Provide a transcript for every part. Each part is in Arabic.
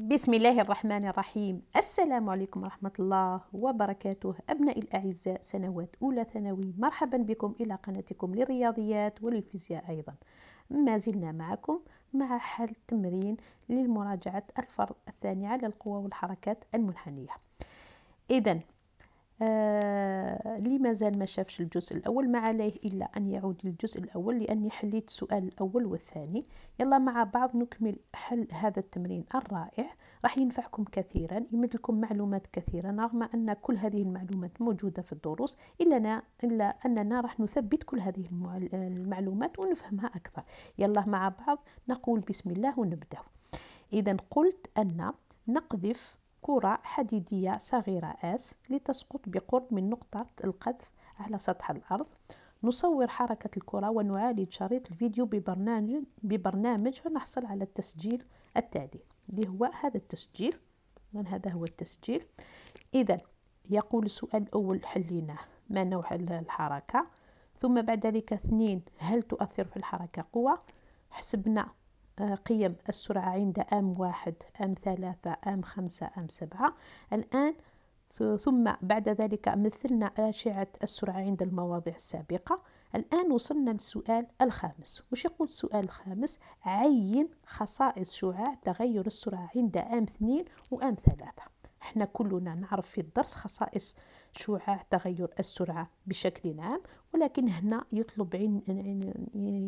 بسم الله الرحمن الرحيم السلام عليكم ورحمة الله وبركاته أبنائي الأعزاء سنوات أولى ثانوي مرحبا بكم إلى قناتكم للرياضيات وللفيزياء أيضا ما زلنا معكم مع حل تمرين للمراجعة الفرض الثاني على القوى والحركات المنحنية إذا آه اللي مازال ما شافش الجزء الأول ما عليه إلا أن يعود للجزء الأول لأني حليت السؤال الأول والثاني يلا مع بعض نكمل حل هذا التمرين الرائع راح ينفعكم كثيرا يمد لكم معلومات كثيرة رغم أن كل هذه المعلومات موجودة في الدروس إلا, أنا إلا أننا راح نثبت كل هذه المعلومات ونفهمها أكثر يلا مع بعض نقول بسم الله ونبدأ إذا قلت أن نقذف كرة حديدية صغيرة S لتسقط بقرب من نقطة القذف على سطح الأرض نصور حركة الكرة ونعالج شريط الفيديو ببرنامج, ببرنامج فنحصل على التسجيل التالي اللي هو هذا التسجيل هذا هو التسجيل إذا يقول السؤال الأول حليناه ما نوع الحركة ثم بعد ذلك اثنين هل تؤثر في الحركة قوة حسبنا آه، قيم السرعة عند أم واحد أم ثلاثة أم خمسة أم سبعة الآن ثم بعد ذلك مثلنا أشعة السرعة عند المواضع السابقة الآن وصلنا للسؤال الخامس وش يقول السؤال الخامس عين خصائص شعاع تغير السرعة عند أم اثنين وأم ثلاثة احنا كلنا نعرف في الدرس خصائص شعاع تغير السرعة بشكل عام ولكن هنا يطلب عن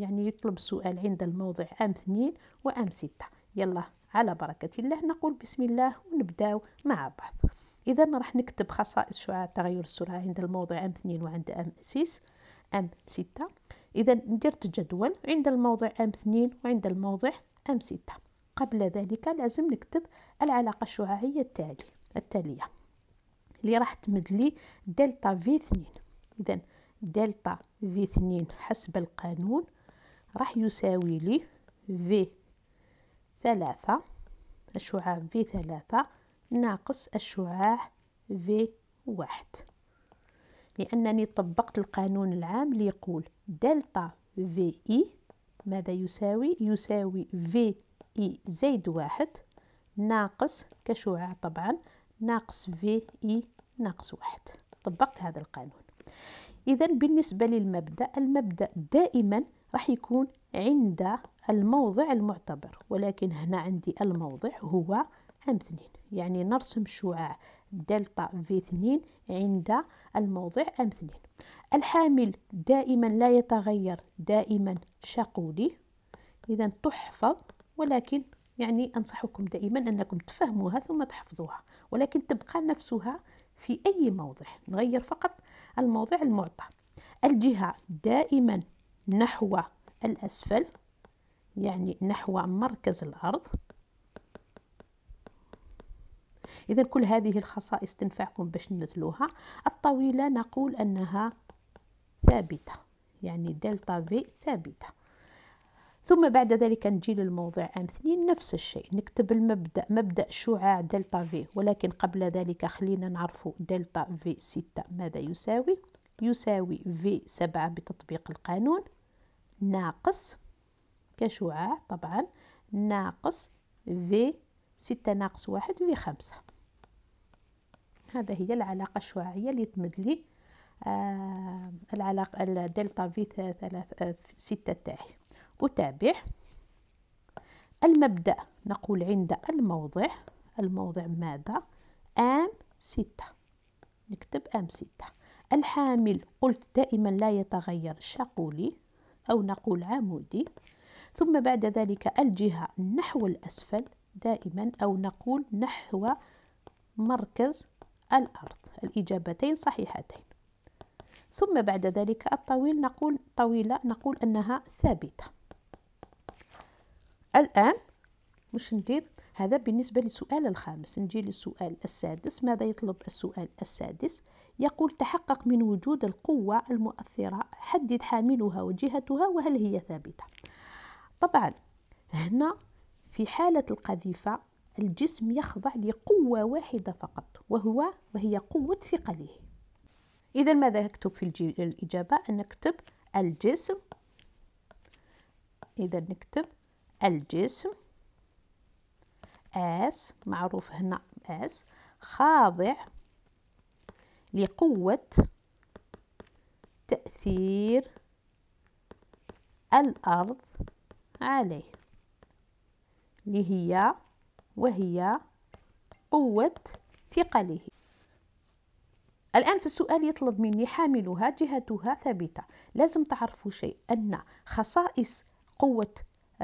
يعني يطلب سؤال عند الموضع أم اثنين وأم ستة يلا على بركة الله نقول بسم الله ونبداو مع بعض إذا راح نكتب خصائص شعاع تغير السرعة عند الموضع أم اثنين وعند أم سيس أم ستة إذا ندير تجدول عند الموضع أم اثنين وعند الموضع أم ستة قبل ذلك لازم نكتب العلاقة الشعاعية التالي التالية اللي راح تمد لي دلتا في اثنين إذا دلتا في اثنين حسب القانون راح يساوي لي في ثلاثة الشعاع في ثلاثة ناقص الشعاع في واحد لأنني طبقت القانون العام اللي يقول دلتا في إي ماذا يساوي؟ يساوي في إي زائد واحد ناقص كشعاع طبعا ناقص في إي e ناقص واحد طبقت هذا القانون إذا بالنسبة للمبدأ المبدأ دائما راح يكون عند الموضع المعتبر ولكن هنا عندي الموضع هو أم اثنين يعني نرسم شعاع دلتا في اثنين عند الموضع أم اثنين الحامل دائما لا يتغير دائما شقولي إذا تحفظ ولكن يعني أنصحكم دائما أنكم تفهموها ثم تحفظوها ولكن تبقى نفسها في أي موضع نغير فقط الموضع المعطى الجهة دائما نحو الأسفل يعني نحو مركز الأرض إذا كل هذه الخصائص تنفعكم باش نمثلوها الطويلة نقول أنها ثابتة يعني دلتا في ثابتة ثم بعد ذلك نجي للموضع ام 2 نفس الشيء نكتب المبدأ مبدأ شعاع دلتا في ولكن قبل ذلك خلينا نعرف دلتا في ستة ماذا يساوي يساوي في سبعة بتطبيق القانون ناقص كشعاع طبعا ناقص في ستة ناقص واحد في خمسة هذا هي العلاقة الشعاعية اللي تمد لي آه العلاقة دلتا في 3 آه، ستة تاعي أتابع المبدأ نقول عند الموضع الموضع ماذا؟ آم ستة نكتب آم ستة الحامل قلت دائما لا يتغير شاقولي أو نقول عمودي ثم بعد ذلك الجهة نحو الأسفل دائما أو نقول نحو مركز الأرض الإجابتين صحيحتين ثم بعد ذلك الطويل نقول طويلة نقول أنها ثابتة الآن مش ندير هذا بالنسبة للسؤال الخامس نجي للسؤال السادس ماذا يطلب السؤال السادس يقول تحقق من وجود القوة المؤثرة حدد حاملها وجهتها وهل هي ثابتة طبعا هنا في حالة القذيفة الجسم يخضع لقوة واحدة فقط وهو وهي قوة ثقله إذا ماذا أكتب في الإجابة نكتب الجسم إذا نكتب الجسم اس معروف هنا اس خاضع لقوة تأثير الأرض عليه اللي هي وهي قوة ثقله الآن في السؤال يطلب مني حاملها جهتها ثابتة لازم تعرفوا شيء أن خصائص قوة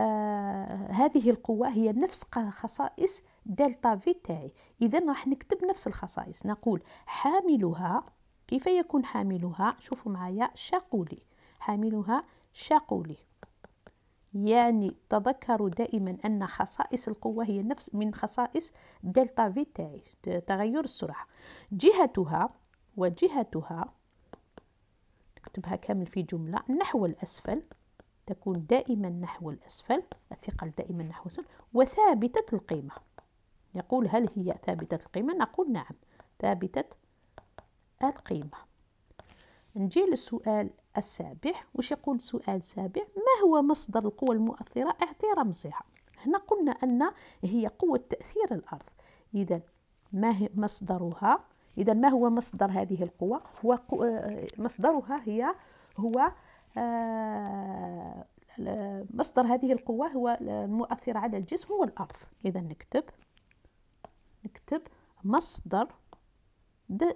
آه، هذه القوة هي نفس خصائص دلتا في تاعي إذا راح نكتب نفس الخصائص نقول حاملها كيف يكون حاملها شوفوا معايا شاقولي حاملها شاقولي يعني تذكروا دائما أن خصائص القوة هي نفس من خصائص دلتا في تاعي تغير السرعة جهتها وجهتها نكتبها كامل في جملة نحو الأسفل تكون دائما نحو الأسفل الثقل دائما نحو الأسفل وثابتة القيمة يقول هل هي ثابتة القيمة نقول نعم ثابتة القيمة نجي للسؤال السابع وش يقول سؤال سابع ما هو مصدر القوى المؤثرة اعطي رمزها هنا قلنا أن هي قوة تأثير الأرض إذا ما هي مصدرها إذا ما هو مصدر هذه القوة هو آه، مصدرها هي هو آه، مصدر هذه القوة هو المؤثر على الجسم هو الأرض إذا نكتب نكتب مصدر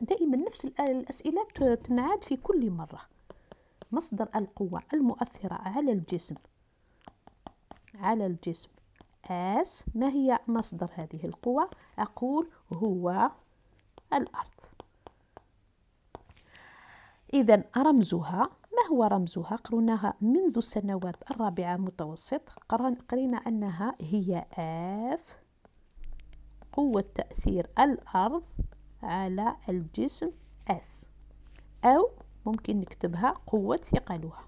دائما نفس الأسئلة تنعاد في كل مرة مصدر القوة المؤثرة على الجسم على الجسم آس ما هي مصدر هذه القوة أقول هو الأرض إذا رمزها ما هو رمزها؟ قرناها منذ السنوات الرابعة متوسط قرينا أنها هي F قوة تأثير الأرض على الجسم S أو ممكن نكتبها قوة ثقلها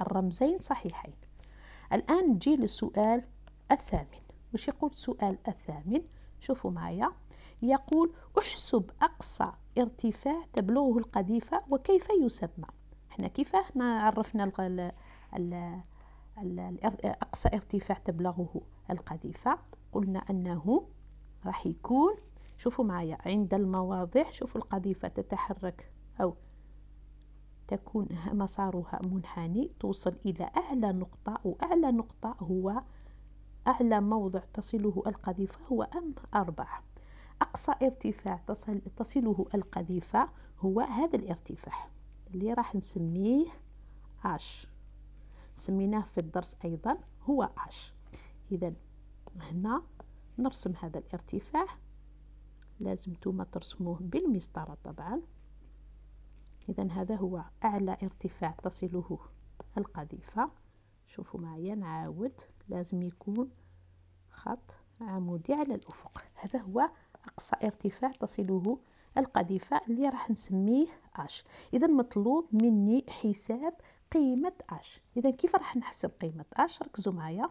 الرمزين صحيحين الآن نجي للسؤال الثامن وش يقول السؤال الثامن شوفوا معايا يقول احسب أقصى ارتفاع تبلغه القذيفة وكيف يسمى احنا كيف احنا عرفنا ال ال أقصى ارتفاع تبلغه القذيفة قلنا أنه راح يكون شوفوا معايا عند المواضع شوفوا القذيفة تتحرك أو تكون مسارها منحني توصل إلى أعلى نقطة وأعلى نقطة هو أعلى موضع تصله القذيفة هو أم أربعة أقصى ارتفاع تصل تصله القذيفة هو هذا الارتفاع اللي راح نسميه اش سميناه في الدرس ايضا هو اش اذا هنا نرسم هذا الارتفاع لازم نتوما ترسموه بالمسطرة طبعا إذا هذا هو أعلى ارتفاع تصله القذيفة شوفوا معايا نعاود لازم يكون خط عمودي على الأفق هذا هو أقصى ارتفاع تصله القذيفة اللي راح نسميه اش اذا مطلوب مني حساب قيمه اش اذا كيف راح نحسب قيمه اش ركزوا معايا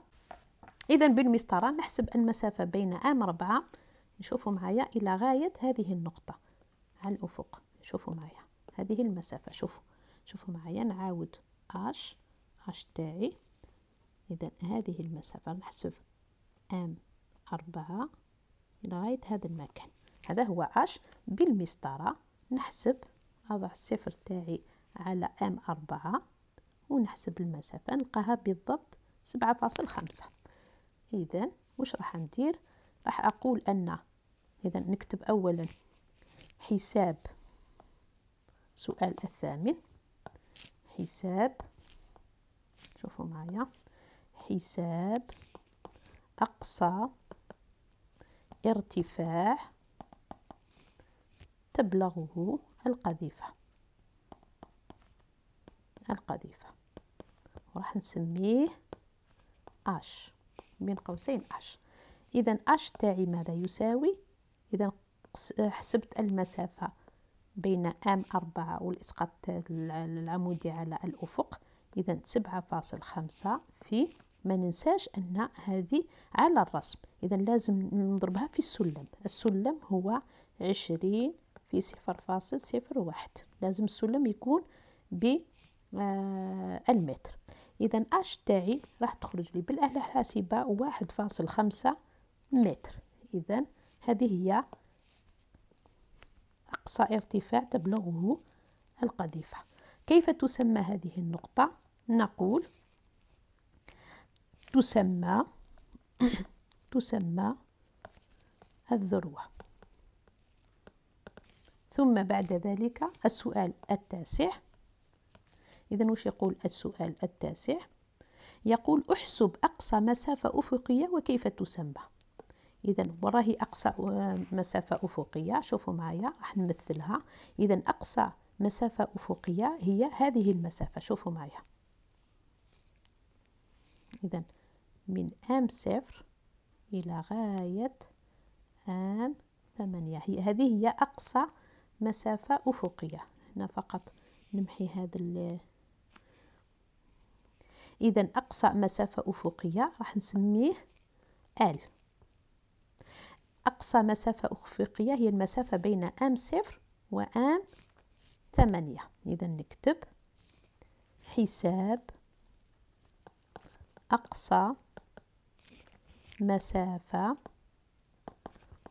اذا بالمسطره نحسب المسافه بين ام 4 نشوفوا معايا الى غايه هذه النقطه على الافق شوفوا معايا هذه المسافه شوفوا شوفوا معايا نعاود اش اش تاعي اذا هذه المسافه نحسب ام 4 لغاية هذا المكان هذا هو اش بالمسطرة نحسب أضع الصفر تاعي على أم أربعة ونحسب المسافة نلقاها بالضبط سبعة فاصل خمسة إذا وش راح ندير راح أقول أن إذا نكتب أولا حساب السؤال الثامن حساب شوفوا معايا حساب أقصى ارتفاع تبلغه القذيفة القذيفة وراح نسميه اش بين قوسين اش اذا اش تاعي ماذا يساوي اذا حسبت المسافة بين ام أربعة والإسقاط العمودي على الأفق إذا سبعة فاصل خمسة في ما ننساش أن هذه على الرسم إذا لازم نضربها في السلم السلم هو عشرين في صفر فاصل صفر واحد لازم السلم يكون ب آه، المتر إذا أش تاعي راح تخرج لي بالآلة الحاسبة واحد فاصل خمسة متر إذا هذه هي أقصى ارتفاع تبلغه القذيفة كيف تسمى هذه النقطة؟ نقول تسمى تسمى الذروة ثم بعد ذلك السؤال التاسع إذا وش يقول السؤال التاسع يقول احسب أقصى مسافة أفقية وكيف تسمى إذا وراهي أقصى مسافة أفقية شوفوا معايا راح نمثلها إذا أقصى مسافة أفقية هي هذه المسافة شوفوا معايا إذا من أم صفر إلى غاية أم ثمانية هي هذه هي أقصى مسافة أفقية هنا فقط نمحي هذا إذا أقصى مسافة أفقية راح نسميه آل أقصى مسافة أفقية هي المسافة بين أم صفر وأم ثمانية إذا نكتب حساب أقصى مسافة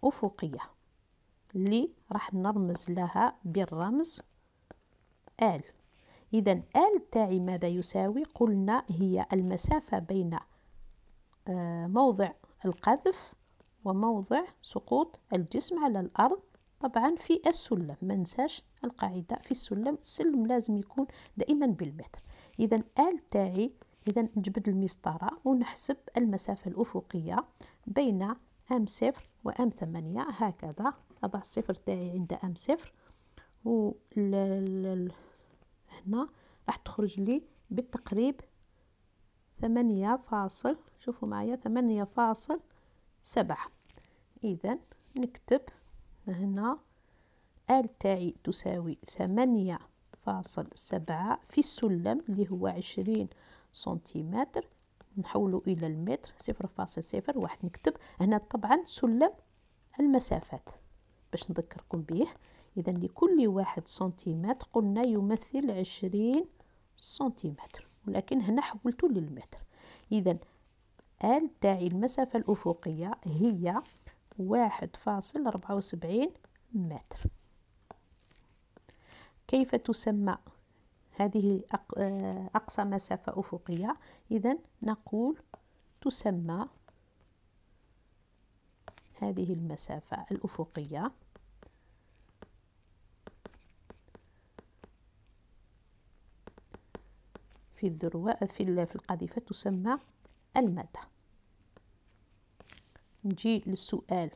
أفقية اللي راح نرمز لها بالرمز ال إذا ال تاعي ماذا يساوي قلنا هي المسافة بين آه، موضع القذف وموضع سقوط الجسم على الأرض طبعا في السلم ما ننساش القاعدة في السلم السلم لازم يكون دائما بالمتر إذا ال تاعي إذا نجبد المسطرة ونحسب المسافة الأفقية بين أم صفر وأم ثمانية هكذا أضع الصفر تاعي عند أم صفر و هنا راح تخرج لي بالتقريب ثمانية فاصل شوفوا معايا ثمانية فاصل سبعة إذا نكتب هنا ال تاعي تساوي ثمانية فاصل سبعة في السلم اللي هو عشرين سنتيمتر نحوله إلى المتر صفر فاصل صفر واحد نكتب هنا طبعا سلم المسافات باش نذكركم به إذا لكل واحد سنتيمتر قلنا يمثل عشرين سنتيمتر ولكن هنا حولته للمتر إذا ال تاعي المسافة الأفقية هي واحد فاصل ربعة وسبعين متر كيف تسمى هذه آه، أقصى مسافة أفقية إذا نقول تسمى هذه المسافة الأفقية في الذروة في في القذيفة تسمى المادة نجي للسؤال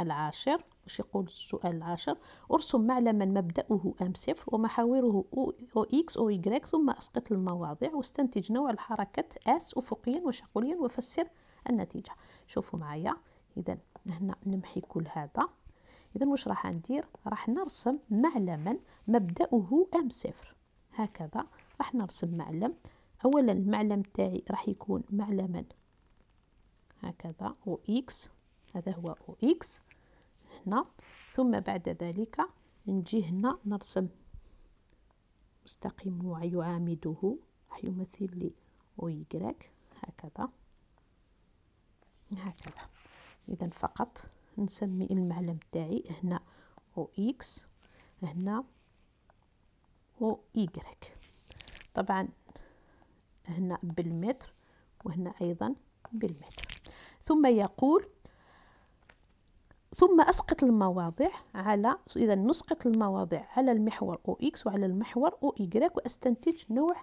العاشر واش يقول السؤال العاشر ارسم معلما مبدأه أم صفر ومحاوره أو إكس أو إيكغيك ثم أسقط المواضع واستنتج نوع الحركة أس أفقيا وشقوليا وفسر النتيجة شوفوا معايا إذا هنا نمحي كل هذا إذا واش راح ندير راح نرسم معلما مبدأه أم صفر هكذا راح نرسم معلم أولا المعلم تاعي راح يكون معلما هكذا أو إكس هذا هو أو إكس هنا ثم بعد ذلك نجي هنا نرسم مستقيم ويعامده راح يمثل لي أو يكراك هكذا هكذا إذا فقط نسمي المعلم تاعي هنا أو إكس هنا أو إيكغيك طبعا هنا بالمتر وهنا أيضا بالمتر ثم يقول ثم أسقط المواضع على إذا نسقط المواضع على المحور أو إكس وعلى المحور أو إيكغيك وأستنتج نوع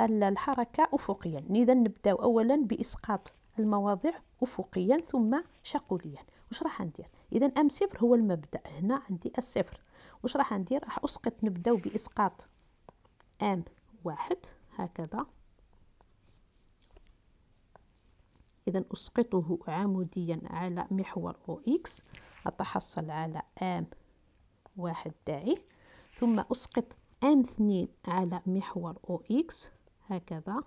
الحركة أفقيا إذا نبدأ أولا بإسقاط المواضع أفقيا ثم شقوليا واش راح ندير إذا أم صفر هو المبدأ هنا عندي الصفر واش راح ندير راح أسقط نبداو بإسقاط أم واحد هكذا إذا أسقطه عموديا على محور أو إكس أتحصل على أم واحد داعي ثم أسقط أم اثنين على محور أو إكس هكذا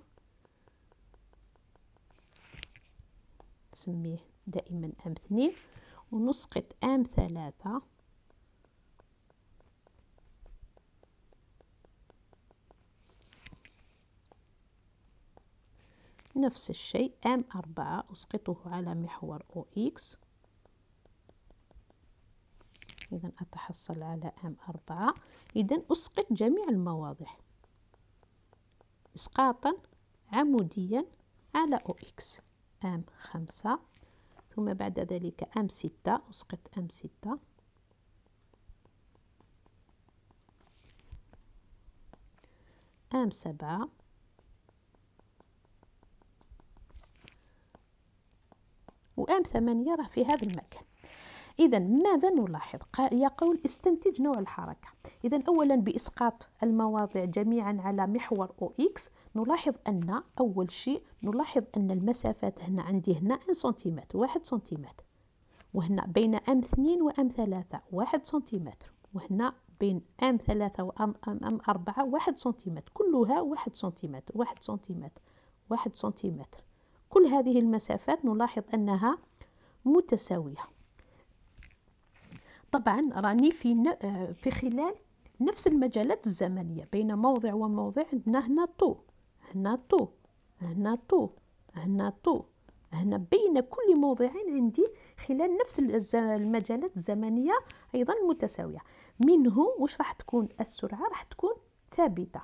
نسميه دائما أم اثنين ونسقط أم ثلاثة نفس الشيء ام أربعة أسقطه على محور أو إكس إذا أتحصل على ام أربعة إذا أسقط جميع المواضح إسقاطا عموديا على أو إكس ام خمسة ثم بعد ذلك ام ستة أسقط ام ستة ام سبعة وام ثمانية راه في هذا المكان إذا ماذا نلاحظ؟ يقول استنتج نوع الحركة إذا أولا بإسقاط المواضع جميعا على محور او اكس نلاحظ أن أول شيء نلاحظ أن المسافات هنا عندي هنا 1 سنتيمتر واحد سنتيمتر وهنا بين أم اثنين وأم ثلاثة واحد سنتيمتر وهنا بين أم ثلاثة وأم أم أم أربعة واحد سنتيمتر كلها واحد سنتيمتر واحد سنتيمتر واحد سنتيمتر كل هذه المسافات نلاحظ أنها متساوية طبعا راني في, آه، في خلال نفس المجالات الزمنية بين موضع وموضع عندنا هنا طو هنا طو هنا طو هنا طو هنا بين كل موضعين عندي خلال نفس المجالات الزمنية أيضا متساوية منه وش راح تكون السرعة راح تكون ثابتة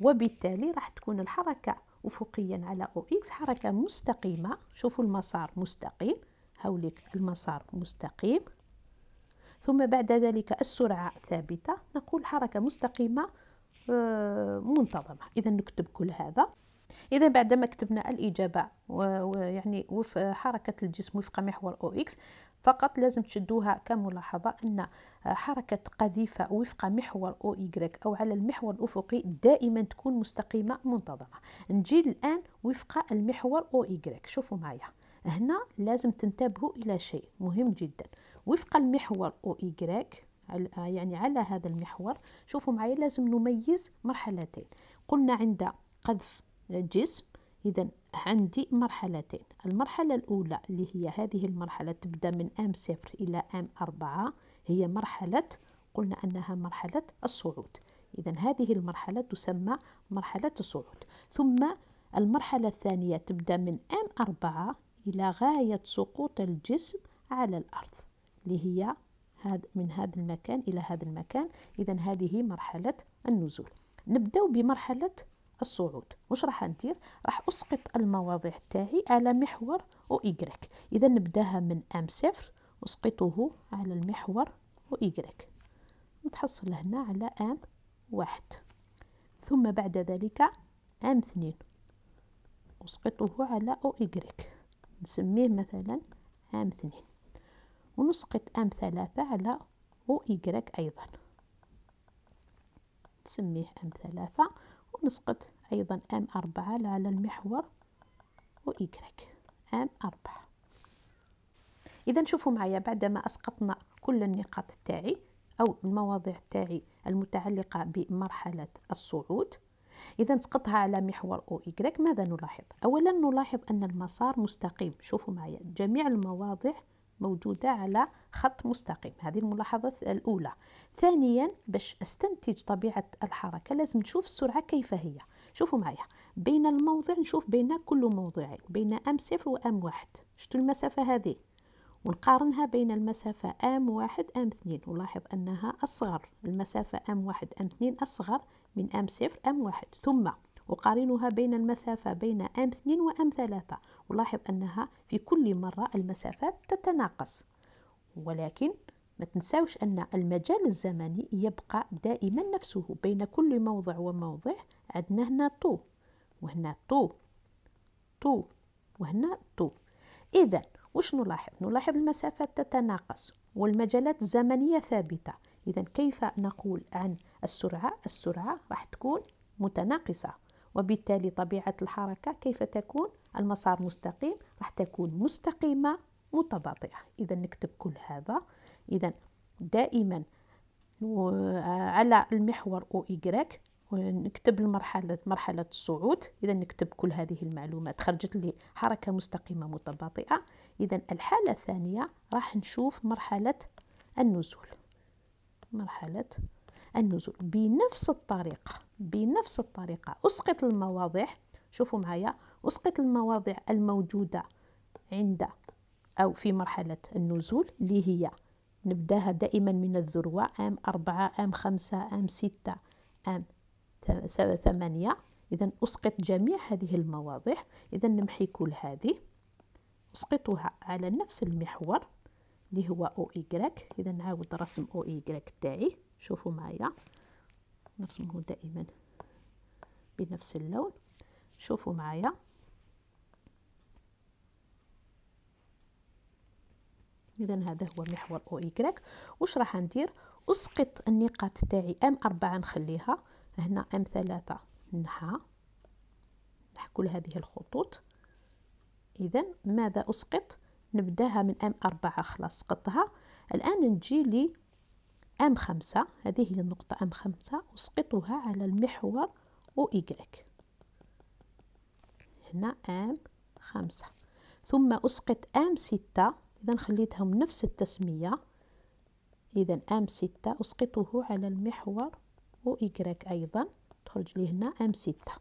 وبالتالي راح تكون الحركة أفقيا على أو إكس حركة مستقيمة شوفوا المسار مستقيم هوليك المسار مستقيم ثم بعد ذلك السرعة ثابتة نقول حركة مستقيمة آه، منتظمة إذا نكتب كل هذا إذا بعد ما كتبنا الإجابة ويعني وفق حركة الجسم وفق محور أو إكس فقط لازم تشدوها كملاحظة أن آه، حركة قذيفة وفق محور أو إيكغيك أو على المحور الأفقي دائما تكون مستقيمة منتظمة نجي الآن وفق المحور أو إيكغيك شوفوا معايا هنا لازم تنتبهوا إلى شيء مهم جدا وفق المحور أو إيكغيك آه، يعني على هذا المحور شوفوا معي لازم نميز مرحلتين قلنا عند قذف جسم إذا عندي مرحلتين المرحلة الأولى اللي هي هذه المرحلة تبدأ من أم صفر إلى أم أربعة هي مرحلة قلنا أنها مرحلة الصعود إذا هذه المرحلة تسمى مرحلة الصعود ثم المرحلة الثانية تبدأ من أم أربعة إلى غاية سقوط الجسم على الأرض اللي هي من هذا المكان إلى هذا المكان إذا هذه مرحلة النزول نبدأ بمرحلة الصعود واش راح ندير راح اسقط المواضيع تاعي على محور او ايغريك اذا نبداها من ام صفر اسقطه على المحور او ايغريك نتحصل هنا على ام واحد ثم بعد ذلك ام اثنين اسقطه على او ايغريك نسميه مثلا ام اثنين ونسقط ام ثلاثة على او ايغريك ايضا نسميه ام ثلاثة ونسقط أيضا أم أربعة على المحور ايكريك أم أربعة إذا شوفوا معايا بعدما أسقطنا كل النقاط تاعي أو المواضيع تاعي المتعلقة بمرحلة الصعود إذا سقطها على محور أو ماذا نلاحظ؟ أولا نلاحظ أن المسار مستقيم شوفوا معايا جميع المواضع موجودة على خط مستقيم هذه الملاحظة الأولى ثانيا باش استنتج طبيعة الحركة لازم نشوف السرعة كيف هي شوفوا معايا بين الموضع نشوف بين كل موضعين بين أم صفر وأم واحد شتو المسافة هذه ونقارنها بين المسافة أم واحد أم اثنين ولاحظ أنها أصغر المسافة أم واحد أم اثنين أصغر من أم صفر أم واحد ثم أقارنها بين المسافة بين M2 و M3 ألاحظ أنها في كل مرة المسافات تتناقص ولكن ما تنساوش أن المجال الزمني يبقى دائما نفسه بين كل موضع وموضع عندنا هنا طو وهنا طو طو وهنا طو إذا وش نلاحظ؟ نلاحظ المسافات تتناقص والمجالات الزمنية ثابتة إذا كيف نقول عن السرعة؟ السرعة راح تكون متناقصة وبالتالي طبيعة الحركة كيف تكون المسار مستقيم راح تكون مستقيمة متباطئة إذا نكتب كل هذا إذا دائما آه، على المحور أو إيكغيك نكتب المرحلة مرحلة الصعود إذا نكتب كل هذه المعلومات خرجت لي حركة مستقيمة متباطئة إذا الحالة الثانية راح نشوف مرحلة النزول مرحلة النزول بنفس الطريقة بنفس الطريقة أسقط المواضع شوفوا معايا أسقط المواضع الموجودة عند أو في مرحلة النزول اللي هي نبداها دائما من الذروة ام أربعة ام خمسة ام ستة ام ثمانية إذا أسقط جميع هذه المواضع إذا نمحي كل هذه أسقطها على نفس المحور اللي هو أو اي إذا نعاود رسم أو اي تاعي شوفوا معايا نرسمه دائما بنفس اللون شوفوا معايا اذا هذا هو محور او ايكغيك واش راح ندير اسقط النقاط تاعي ام أربعة نخليها هنا ام ثلاثة نحا نح كل هذه الخطوط اذا ماذا اسقط نبداها من ام أربعة خلاص سقطتها الان نجي أم خمسة هذه هي النقطة أم خمسة أسقطها على المحور أو إيكغيك هنا أم خمسة ثم أسقط أم ستة إذا خليتهم نفس التسمية إذا أم ستة أسقطه على المحور أو إيكغيك أيضا تخرج لي هنا أم ستة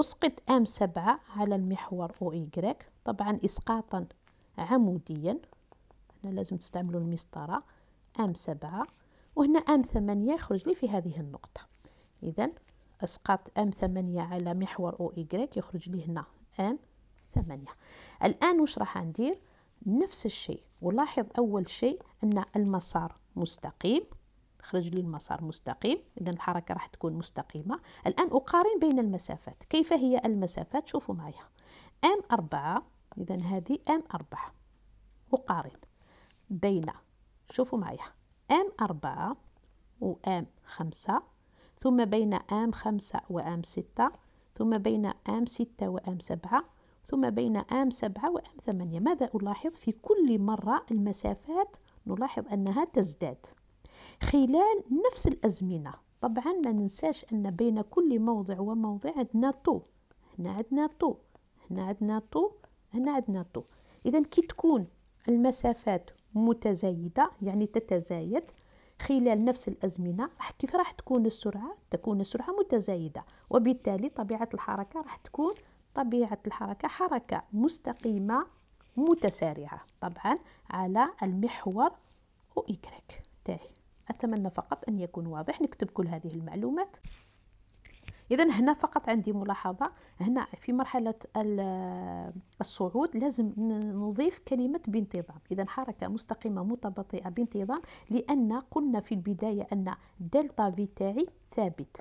أسقط أم سبعة على المحور أو إيكغيك طبعا إسقاطا عموديا هنا لازم تستعملوا المسطرة أم سبعة وهنا أم ثمانية يخرج لي في هذه النقطة إذا اسقط أم ثمانية على محور أو إيكغيك يخرج لي هنا أم ثمانية الآن وش راح ندير نفس الشيء ولاحظ أول شيء أن المسار مستقيم خرج لي المسار مستقيم إذا الحركة راح تكون مستقيمة الآن أقارن بين المسافات كيف هي المسافات شوفوا معي أم أربعة إذا هذه أم أربعة أقارن بين شوفوا معي ام أربعة وام خمسة ثم بين ام خمسة وام ستة ثم بين ام ستة وام سبعة ثم بين ام سبعة وام ثمانية ماذا ألاحظ في كل مرة المسافات نلاحظ أنها تزداد خلال نفس الأزمنة طبعا ما ننساش أن بين كل موضع وموضع عندنا طو هنا عندنا طو هنا عندنا طو هنا عندنا طو إذا كي تكون المسافات متزايدة يعني تتزايد خلال نفس الأزمنة راح كيف راح تكون السرعة تكون السرعة متزايدة وبالتالي طبيعة الحركة راح تكون طبيعة الحركة حركة مستقيمة متسارعة طبعا على المحور أو إكريك تاعي أتمنى فقط أن يكون واضح نكتب كل هذه المعلومات اذا هنا فقط عندي ملاحظه هنا في مرحله الصعود لازم نضيف كلمه بانتظام اذا حركه مستقيمه متباطئه بانتظام لان قلنا في البدايه ان دلتا في تاعي ثابت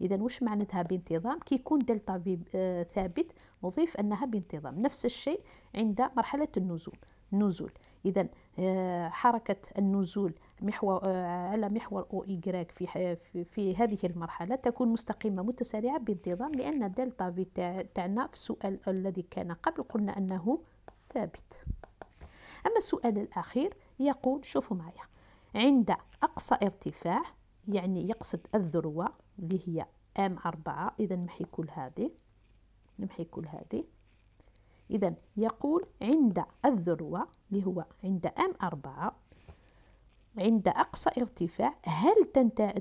اذا واش معناتها بانتظام كي يكون دلتا في آه، ثابت نضيف انها بانتظام نفس الشيء عند مرحله النزول نزول اذا آه، حركة النزول محور آه، على محور او ايغريك في في هذه المرحله تكون مستقيمه متسارعه بانتظام لان دلتا في تاعنا في السؤال الذي كان قبل قلنا انه ثابت اما السؤال الاخير يقول شوفوا معايا عند اقصى ارتفاع يعني يقصد الذروه اللي هي ام أربعة اذا نمحي كل هذه نمحي كل هذه إذا يقول عند الذروة اللي هو عند أم أربعة عند أقصى ارتفاع هل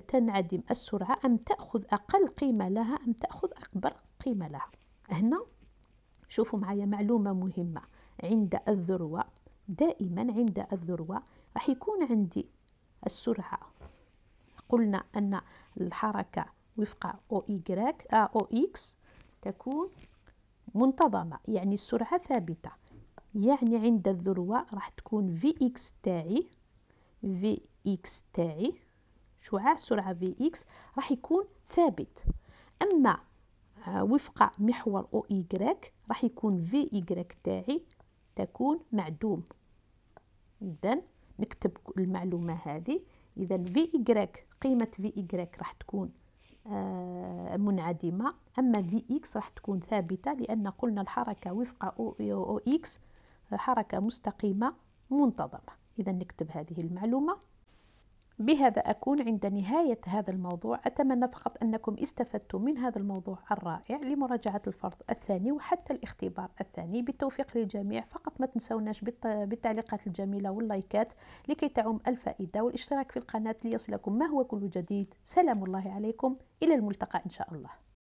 تنعدم السرعة أم تأخذ أقل قيمة لها أم تأخذ أكبر قيمة لها هنا شوفوا معايا معلومة مهمة عند الذروة دائما عند الذروة راح يكون عندي السرعة قلنا أن الحركة وفق أو إيكس آه، تكون منتظمة يعني السرعة ثابتة يعني عند الذروة راح تكون في اكس تاعي في اكس تاعي شعاع سرعة في اكس راح يكون ثابت أما آه، وفق محور او ايكغيك راح يكون في ايكغيك تاعي تكون معدوم إذا نكتب المعلومة هذه إذا في إيكغيك قيمة في إيكغيك راح تكون آه، منعدمة أما في إكس راح تكون ثابتة لأن قلنا الحركة وفق أو إكس حركة مستقيمة منتظمة إذا نكتب هذه المعلومة بهذا أكون عند نهاية هذا الموضوع أتمنى فقط أنكم استفدتم من هذا الموضوع الرائع لمراجعة الفرض الثاني وحتى الاختبار الثاني بالتوفيق للجميع فقط ما تنسوناش بالتعليقات الجميلة واللايكات لكي تعم الفائدة والاشتراك في القناة ليصلكم ما هو كل جديد سلام الله عليكم إلى الملتقى إن شاء الله